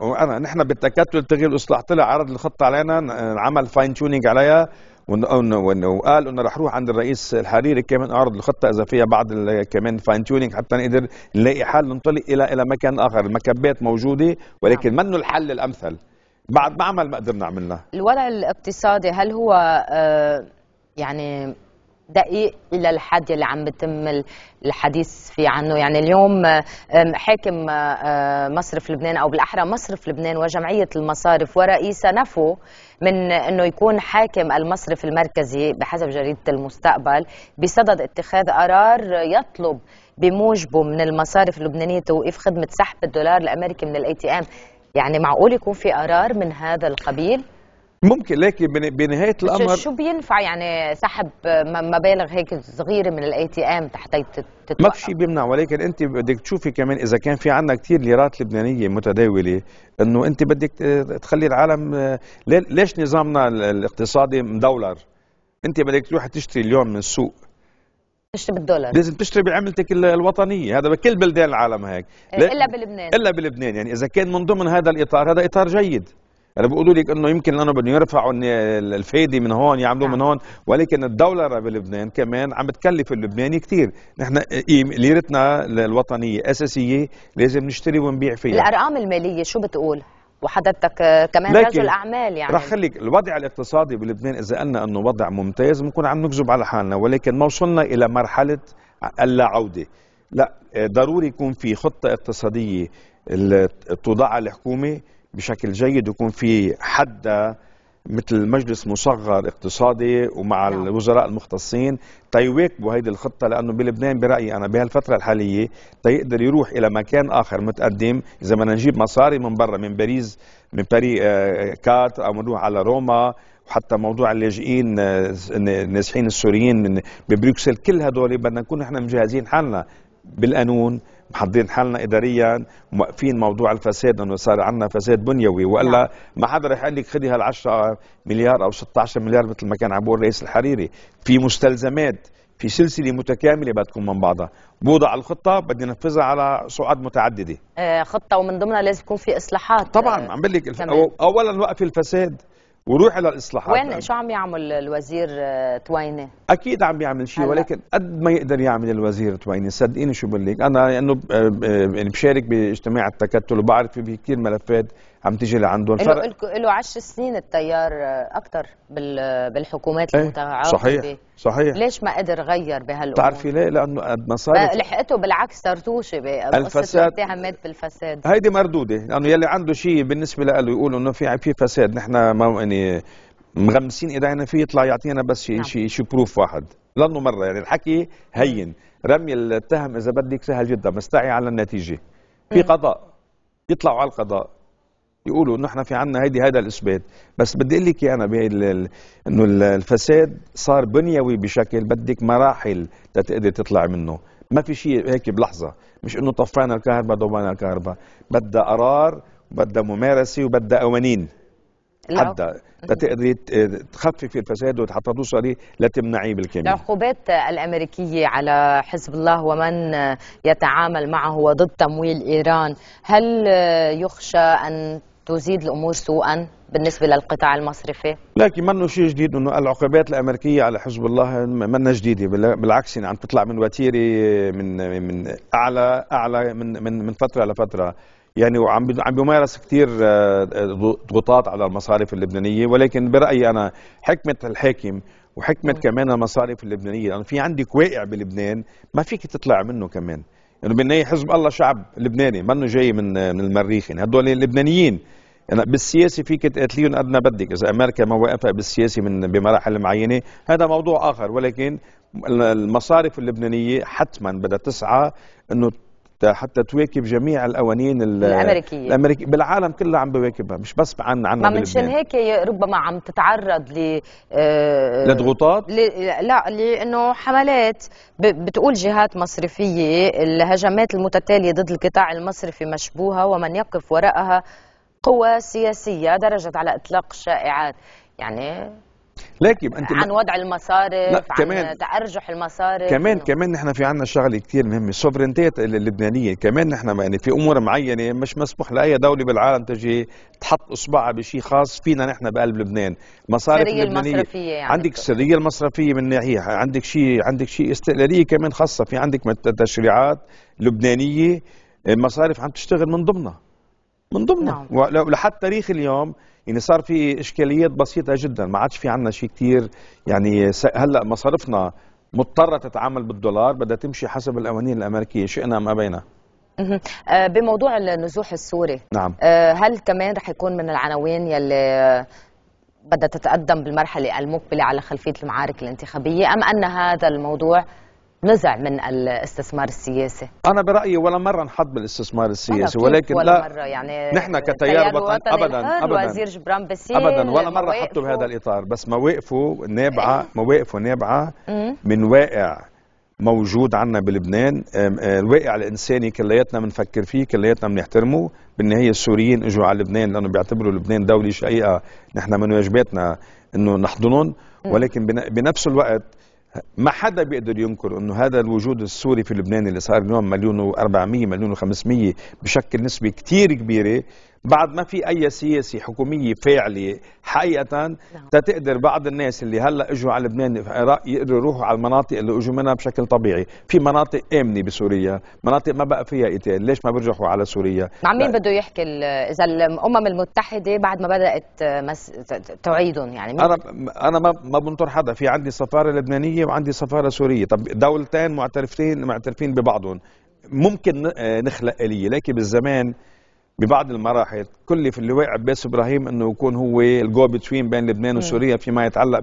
وانا نحن بالتكتل تغيير الاصلاح طلع عرض الخطه علينا عمل فاين تيونينج عليها وقال انه رح اروح عند الرئيس الحريري كمان اعرض الخطه اذا فيها بعض كمان فاين تيونينج حتى نقدر نلاقي حل ننطلق الى الى مكان اخر المكبات موجوده ولكن نعم. منه الحل الامثل بعد ما عمل ما قدرنا عملنا الوضع الاقتصادي هل هو آه، يعني دقيق الى الحد اللي عم بتم الحديث فيه عنه يعني اليوم آه، حاكم آه، مصرف لبنان او بالاحرى مصرف لبنان وجمعيه المصارف ورئيسها نفوا من أنه يكون حاكم المصرف المركزي بحسب جريدة المستقبل بصدد اتخاذ قرار يطلب بموجبه من المصارف اللبنانية توقيف خدمة سحب الدولار الأمريكي من الاي تي ام يعني معقول يكون في قرار من هذا القبيل؟ ممكن لكن بنهايه الامر شو بينفع يعني سحب مبالغ هيك صغيره من الاي تي ام تحت تتوقع ما في شيء بيمنع ولكن انت بدك تشوفي كمان اذا كان في عندنا كثير ليرات لبنانيه متداوله انه انت بدك تخلي العالم ليش نظامنا الاقتصادي مدولر انت بدك تروح تشتري اليوم من السوق تشتري بالدولار لازم تشتري بعملتك الوطنيه هذا بكل بلدان العالم هيك إيه، الا بلبنان الا بلبنان يعني اذا كان من ضمن هذا الاطار هذا اطار جيد انا يعني بيقولوا لك انه يمكن لانه بدهم يرفعوا الفايده من هون يعملوا من نعم. هون ولكن الدولار بلبنان كمان عم بتكلف اللبناني كثير نحن ليرتنا الوطنيه اساسيه لازم نشتري ونبيع فيها الارقام الماليه شو بتقول وحضرتك كمان رجل اعمال يعني رح خليك الوضع الاقتصادي بلبنان اذا قلنا انه وضع ممتاز بنكون عم نكذب على حالنا ولكن ما وصلنا الى مرحله اللا عوده لا ضروري يكون في خطه اقتصاديه توضعها الحكومه بشكل جيد ويكون في حد مثل مجلس مصغر اقتصادي ومع نعم. الوزراء المختصين تيواكبوا هيدي الخطه لانه بلبنان برايي انا بهالفتره الحاليه تيقدر يروح الى مكان اخر متقدم اذا بدنا نجيب مصاري من برا من باريس من باري آه، كات او نروح على روما وحتى موضوع اللاجئين آه، النازحين السوريين من ببروكسل كل هدول بدنا نكون نحن مجهزين حالنا بالقانون حاضرين حالنا اداريا موقفين موضوع الفساد انه صار عندنا فساد بنيوي والا نعم. ما حدا رح يقول لك خذي هال 10 مليار او 16 مليار مثل ما كان عم بقول الرئيس الحريري في مستلزمات في سلسله متكامله بدها تكون من بعضها بوضع الخطه بدي نفذها على صعد متعدده آه خطه ومن ضمنها لازم يكون في اصلاحات طبعا آه، عم بقول لك اولا وقف الفساد وروح الى الاصلاحات وين يعني. شو عم يعمل الوزير آه، تويني؟ اكيد عم يعمل شيء ولكن قد ما يقدر يعمل الوزير تويني صدقيني شو بقول لك انا لانه آه، آه، يعني بشارك باجتماع التكتل وبعرف في كثير ملفات عم تيجي لعندهم الفرق له, له 10 سنين التيار آه، اكثر بالحكومات ايه المتعاقبه صحيح صحيح ليش ما قدر غير بهالامور بتعرفي ليه لانه قد ما صارت لحقته بالعكس طرطوشه بقصه الاتهامات إيه بالفساد هيدي مردوده لانه يلي عنده شيء بالنسبه له يقولوا انه في في فساد نحن ما يعني مغمسين ايدينا فيه يطلع يعطينا بس شيء نعم. شيء شي بروف واحد لانه مره يعني الحكي هين رمي التهم اذا بدك سهل جدا مستعي على النتيجه في قضاء يطلعوا على القضاء يقولوا انه احنا في عنا هيدي هذا الاثبات بس بدي اقول لك انا انه الفساد صار بنيوي بشكل بدك مراحل لتقدر تطلع منه ما في شيء هيك بلحظه مش انه طفينا الكهرباء ضوينا الكهرباء بدها قرار وبدها ممارسه وبدها قوانين حتى لتقدري تخففي الفساد وحتى توصلي لتمنعيه بالكامل. العقوبات الامريكيه على حزب الله ومن يتعامل معه وضد تمويل ايران، هل يخشى ان تزيد الأمور سوءا بالنسبة للقطاع المصرفي؟ لكن منه شيء جديد أنه العقوبات الأمريكية على حزب الله منها جديدة بالعكس يعني عم تطلع من وتيرة من من أعلى أعلى من من من فترة لفترة يعني وعم عم بيمارس كثير آه، ضغوطات على المصارف اللبنانية ولكن برأيي أنا حكمة الحاكم وحكمة كمان المصارف اللبنانية لأنه يعني في عندك واقع بلبنان ما فيك تطلع منه كمان اللبنانيه حزب الله شعب لبناني ما انه جاي من من المريخ يعني هدول اللبنانيين يعني بالسياسي فيك تقتليهم قد ما بدك اذا امريكا ما وقفها بالسياسي من بمراحل معينه هذا موضوع اخر ولكن المصارف اللبنانيه حتما بدها تسعى انه حتى تواكب جميع الاوانين الامريكيه الامريكيه بالعالم كله عم بواكبها مش بس عن عن ما منشان هيك ربما عم تتعرض ل آه، لضغوطات لا لانه حملات بتقول جهات مصرفيه الهجمات المتتاليه ضد القطاع المصرفي مشبوهه ومن يقف وراءها قوى سياسيه درجت على اطلاق الشائعات يعني لكن انت عن وضع المصارف عن كمان تارجح المصارف كمان و... كمان نحن في عندنا شغله كثير مهمه السوفرينتيه اللبنانيه كمان نحن يعني في امور معينه مش مسموح لاي دوله بالعالم تجي تحط اصبعها بشيء خاص فينا نحن بقلب لبنان مصارف السريه المصرفيه يعني عندك السريه المصرفيه من ناحيه عندك شيء عندك شيء استقلاليه كمان خاصه في عندك تشريعات لبنانيه المصارف عم تشتغل من ضمنها من ضمنها نعم. ولحد تاريخ اليوم يعني صار في اشكاليات بسيطه جدا ما عادش في عندنا شيء كثير يعني هلا مصارفنا مضطره تتعامل بالدولار بدها تمشي حسب القوانين الامريكيه شئنا ام ابينا آه، بموضوع النزوح السوري نعم آه، هل كمان رح يكون من العناوين يلي بدها تتقدم بالمرحله المقبله على خلفيه المعارك الانتخابيه ام ان هذا الموضوع نزع من الاستثمار السياسي انا برايي ولا مره انحط بالاستثمار السياسي ولكن ولا لا مرة يعني نحن كتيار وطني ابدا ابدا وزير جبران ابدا ولا مره حطوا بهذا الاطار بس مواقفه نابعه إيه. مواقفه نابعه من واقع موجود عندنا بلبنان أه، الواقع الانساني كلياتنا بنفكر فيه كلياتنا بنحترمه بالنهايه السوريين اجوا على لبنان لانه بيعتبروا لبنان دوله شقيقه نحن من واجباتنا انه نحضنهم ولكن بنفس الوقت ما حدا بيقدر ينكر انه هذا الوجود السوري في لبنان اللي صار اليوم مليون و400 مليون و500 بشكل نسبي كثير كبيره بعد ما في اي سياسه حكوميه فاعله حقيقه تتقدر نعم. بعض الناس اللي هلا اجوا على لبنان يقدروا يروحوا على المناطق اللي اجوا منها بشكل طبيعي، في مناطق امنه بسوريا، مناطق ما بقى فيها قتال، ليش ما بيرجعوا على سوريا؟ مع نعم، مين بده يحكي اذا الامم المتحده بعد ما بدات مس... تعيدهم يعني انا انا ما ما بنطر حدا، في عندي سفاره لبنانيه وعندي سفاره سوريه، طب دولتين معترفتين معترفين ببعضهم، ممكن آه، نخلق آلية لكن بالزمان ببعض المراحل كلف اللواء عباس ابراهيم انه يكون هو الجو بتوين بين لبنان وسوريا فيما يتعلق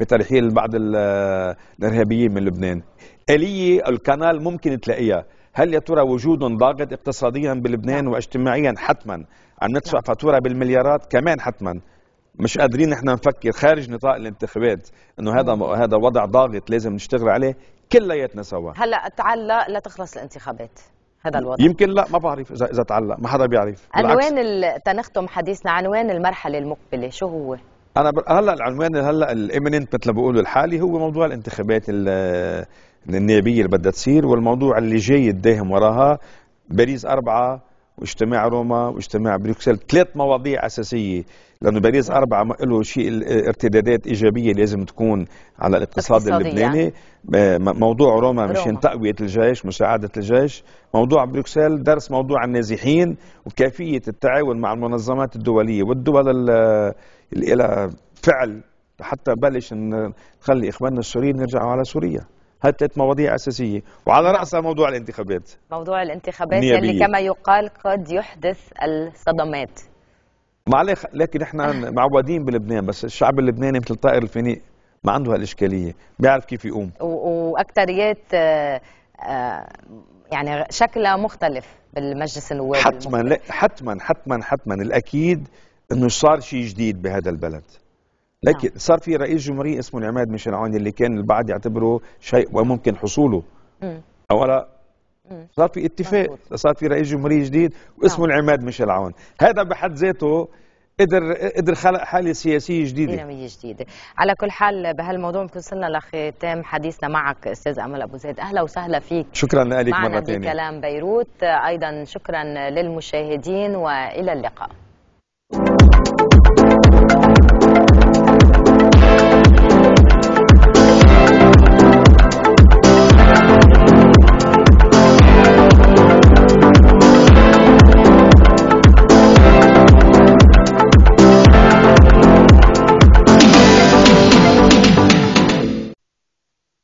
بترحيل بعض الارهابيين من لبنان. اليه القناه ممكن تلاقيها، هل يا ترى وجود ضاغط اقتصاديا بلبنان نعم. واجتماعيا حتما عم نعم. ندفع فاتوره بالمليارات كمان حتما مش قادرين نحن نفكر خارج نطاق الانتخابات انه هذا هذا وضع ضاغط لازم نشتغل عليه كلياتنا سوا هلا تعال لا تخلص الانتخابات هذا الوضع يمكن لا ما بعرف اذا اذا تعلق ما حدا بيعرف عنوان تنختم حديثنا عنوان المرحله المقبله شو هو انا ب... هلا العنوان هلا الامننت مثل ما بيقولوا الحالي هو موضوع الانتخابات النيابيه اللي بدها تصير والموضوع اللي جاي الداهم وراها باريس أربعة واجتماع روما واجتماع بروكسل ثلاث مواضيع اساسيه لانه باريس اربعه له شيء ارتدادات ايجابيه لازم تكون على الاقتصاد اللبناني موضوع روما, روما. مشان تقويه الجيش مساعده الجيش موضوع بروكسل درس موضوع النازحين وكيفيه التعاون مع المنظمات الدوليه والدول اللي لها فعل حتى بلش نخلي اخواننا السوريين يرجعوا على سوريا هالثلاث مواضيع اساسيه وعلى نعم. راسها موضوع الانتخابات موضوع الانتخابات اللي يعني كما يقال قد يحدث الصدمات معلش لكن احنا معودين بلبنان بس الشعب اللبناني مثل طائر الفينيق ما عنده هالاشكاليه بيعرف كيف يقوم واكثريات آه، آه، يعني شكلها مختلف بالمجلس النواب حتما حتما حتما حتما الاكيد انه صار شيء جديد بهذا البلد لكن نعم. صار في رئيس جمهورية اسمه العماد ميشيل عوني اللي كان البعض يعتبره شيء وممكن حصوله اولا صار في اتفاق صار في رئيس جمهورية جديد واسمه العماد ميشيل عون هذا بحد ذاته قدر قدر خلق حاله سياسيه جديده ديناميه جديده على كل حال بهالموضوع وصلنا لختام حديثنا معك استاذ امل ابو زيد اهلا وسهلا فيك شكرا لك مره ثانيه كلام بيروت ايضا شكرا للمشاهدين والى اللقاء